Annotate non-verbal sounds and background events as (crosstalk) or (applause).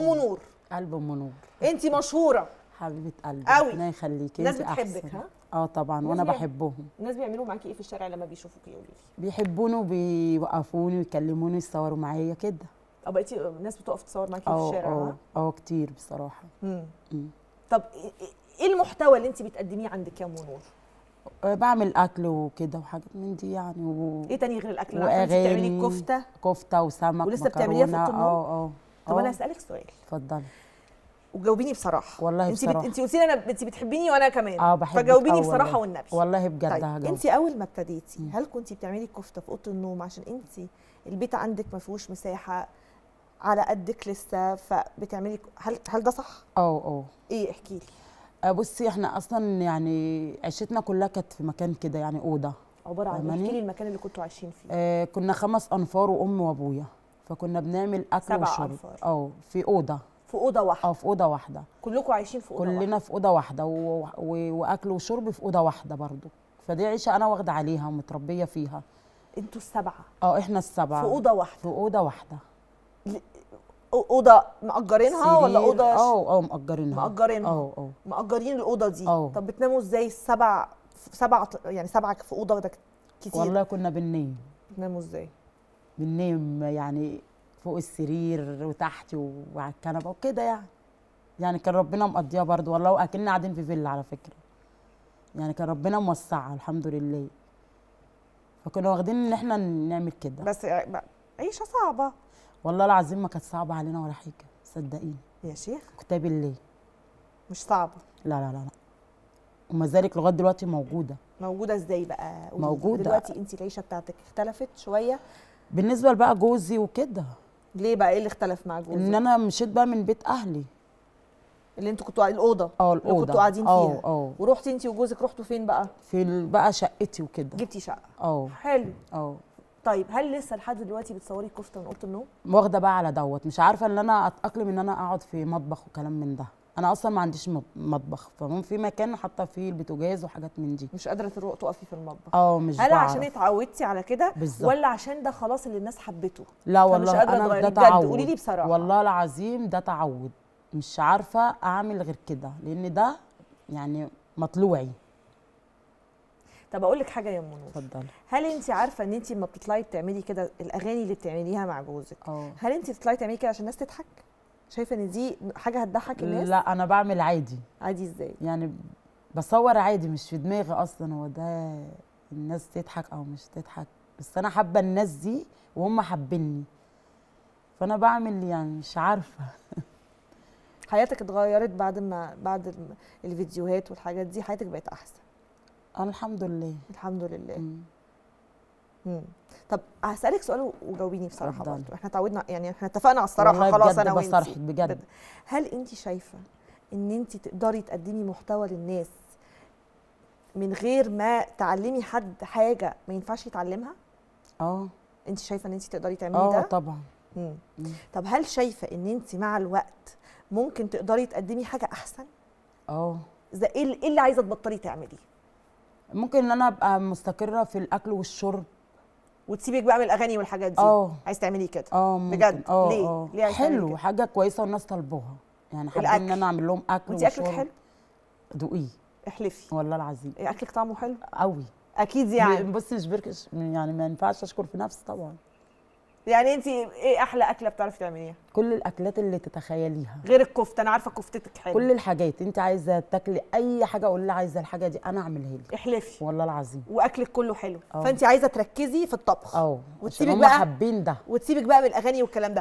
ام نور قلب ام نور انت مشهوره حبيبه قلبي قوي يخليكي يخليك الناس بتحبك ها اه طبعا وانا بحبهم الناس بيعملوا معاكي ايه في الشارع لما بيشوفوكي يا لي بيحبوني وبيوقفوني ويكلموني يصوروا معايا كده اه بقيتي الناس بتقف تصور معاكي في آه، الشارع اه اه كتير بصراحه امم طب ايه المحتوى اللي انت بتقدميه عندك يا منور آه، بعمل اكل وكده وحاجات من دي يعني و... ايه تاني غير الاكل واغاني بتعملي كفته كفته وسمك ولسه بتعمليها في التنور اه اه طب انا آه. هسالك سؤال اتفضلي وجاوبيني بصراحه والله انت بصراحه انت قلتي لي انا انت بتحبيني وانا كمان اه بحبك فجاوبيني بصراحه والنبي والله بجد طيب هجاوب. انت اول ما ابتديتي هل كنت بتعملي كفته في اوضه النوم عشان انت البيت عندك ما فيهوش مساحه على قدك لسه فبتعملي هل هل ده صح؟ اه اه ايه احكي لي آه، بصي احنا اصلا يعني عيشتنا كلها كانت في مكان كده يعني اوضه عباره عن إيه؟ احكي لي المكان اللي كنتوا عايشين فيه آه كنا خمس انفار وام وابويا فكنا بنعمل اكل وشرب اه في اوضه في اوضه واحده اه في اوضه واحده كلكم عايشين في اوضه كلنا واحده كلنا في اوضه واحده و... و... واكل وشرب في اوضه واحده برضو فدي عيشه انا واخده عليها ومتربيه فيها انتوا السبعه اه احنا السبعه في اوضه واحده في اوضه واحده اوضه مأجرينها ولا اوضه اه اه مأجرينها مأجرينها اه اه مأجرين الاوضه دي أو. طب بتناموا ازاي السبع سبعه يعني سبعه في اوضه ده كتير والله كنا بننام بتناموا ازاي بننام يعني فوق السرير وتحت وعلى الكنبه وكده يعني يعني كان ربنا مقضيها برضو والله واكلنا قاعدين في فيلا على فكره يعني كان ربنا موسعها الحمد لله فكنا واخدين ان احنا نعمل كده بس عيشه صعبه والله العظيم ما كانت صعبه علينا ولا حاجه صدقيني يا شيخ كتاب الله مش صعبه لا لا لا, لا. وما ذلك لغايه دلوقتي موجوده موجوده ازاي بقى موجوده دلوقتي انت العيشه بتاعتك اختلفت شويه بالنسبه لبقى جوزي وكده ليه بقى ايه اللي اختلف مع جوزك ان انا مشيت بقى من بيت اهلي اللي انتوا كنتوا الاوضه اه الاوضه كنتوا قاعدين آه، فيها اه اه ورحتي انت وجوزك رحتوا فين بقى في بقى شقتي وكده جبتي شقه اه حلو اه طيب هل لسه لحد دلوقتي بتصوري كفته من اوضه النوم واخده بقى على دوت مش عارفه ان انا اتاقلم ان انا اقعد في مطبخ وكلام من ده انا اصلا ما عنديش مطبخ فمهم في مكان حاطه فيه البوتاجاز وحاجات من دي مش قادره تروق تقفي في المطبخ اه مش هل بعرف. عشان اتعودتي على كده ولا عشان ده خلاص اللي الناس حبته لا والله انا ده تعود قولي لي بصراحه والله العظيم ده تعود مش عارفه اعمل غير كده لان ده يعني مطلوعي طب اقول لك حاجه يا منور اتفضلي هل انت عارفه ان انت لما بتطلعي بتعملي كده الاغاني اللي بتعمليها مع جوزك أوه. هل انت بتطلعي تعملي كده عشان الناس تضحك شايفه ان دي حاجه هتضحك الناس لا انا بعمل عادي عادي ازاي يعني بصور عادي مش في دماغي اصلا هو ده الناس تضحك او مش تضحك بس انا حابه الناس دي وهم حابيني فانا بعمل يعني مش عارفه (laughs) حياتك اتغيرت بعد ما بعد الفيديوهات والحاجات دي حياتك بقت احسن انا الحمد لله الحمد لله م. طب هسالك سؤال وجاوبيني بصراحه برضه احنا تعودنا يعني احنا اتفقنا على الصراحه خلاص انا وانت بجد هل انت شايفه ان انت تقدري تقدمي محتوى للناس من غير ما تعلمي حد حاجه ما ينفعش يتعلمها اه انت شايفه ان انت تقدري تعملي آه، ده اه طبعا مم. مم. طب هل شايفه ان انت مع الوقت ممكن تقدري تقدمي حاجه احسن اه إيه, ايه اللي عايزه تبطلي تعمليه ممكن ان انا ابقى مستقره في الاكل والشرب وتسيبك بقى من الاغاني والحاجات دي أوه. عايز تعملي كده اه بجد أوه. ليه أوه. ليه حلو حلو حاجه كويسه والناس طالبوها يعني حابه ان انا اعمل لهم اكل وانت اكلك حلو دوقيه احلفي والله العظيم اكلك طعمه حلو قوي اكيد يعني بصي مش بركش يعني ما ينفعش اشكر في نفسي طبعا يعني انت ايه احلى اكله بتعرفي تعمليها كل الاكلات اللي تتخيليها غير الكفته انا عارفه كفتتك حلوه كل الحاجات انت عايزه تاكلي اي حاجه اقول لها عايزه الحاجه دي انا اعملها لك احلفي والله العظيم واكلك كله حلو أوه. فانت عايزه تركزي في الطبخ اه وتسيبك بقى حابين ده وتسيبك بقى من الاغاني والكلام ده